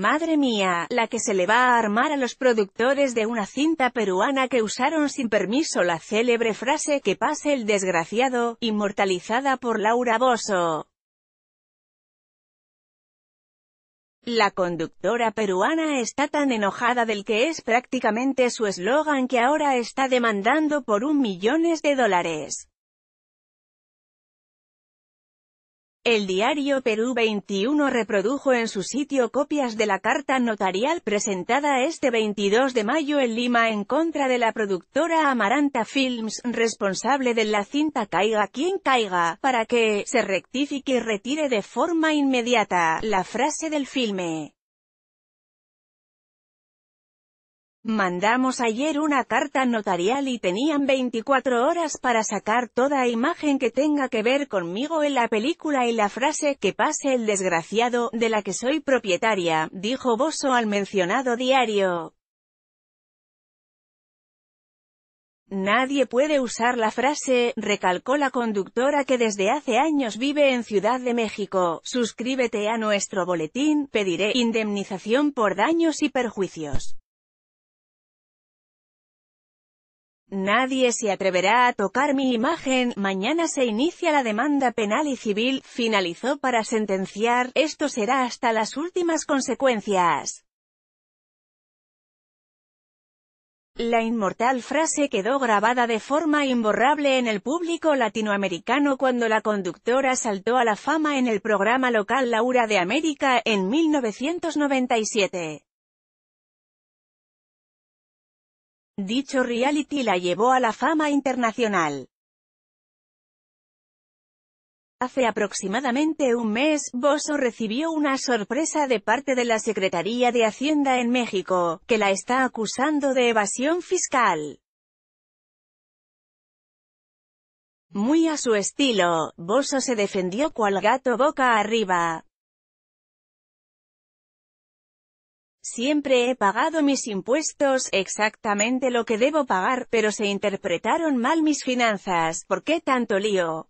Madre mía, la que se le va a armar a los productores de una cinta peruana que usaron sin permiso la célebre frase que pase el desgraciado, inmortalizada por Laura Bosso. La conductora peruana está tan enojada del que es prácticamente su eslogan que ahora está demandando por un millones de dólares. El diario Perú 21 reprodujo en su sitio copias de la carta notarial presentada este 22 de mayo en Lima en contra de la productora Amaranta Films, responsable de la cinta Caiga quien caiga, para que se rectifique y retire de forma inmediata la frase del filme. Mandamos ayer una carta notarial y tenían 24 horas para sacar toda imagen que tenga que ver conmigo en la película y la frase «que pase el desgraciado», de la que soy propietaria, dijo Bosso al mencionado diario. Nadie puede usar la frase, recalcó la conductora que desde hace años vive en Ciudad de México. Suscríbete a nuestro boletín, pediré indemnización por daños y perjuicios. Nadie se atreverá a tocar mi imagen, mañana se inicia la demanda penal y civil, finalizó para sentenciar, esto será hasta las últimas consecuencias. La inmortal frase quedó grabada de forma imborrable en el público latinoamericano cuando la conductora saltó a la fama en el programa local Laura de América, en 1997. Dicho reality la llevó a la fama internacional. Hace aproximadamente un mes, Bosso recibió una sorpresa de parte de la Secretaría de Hacienda en México, que la está acusando de evasión fiscal. Muy a su estilo, Bosso se defendió cual gato boca arriba, Siempre he pagado mis impuestos, exactamente lo que debo pagar, pero se interpretaron mal mis finanzas, ¿por qué tanto lío?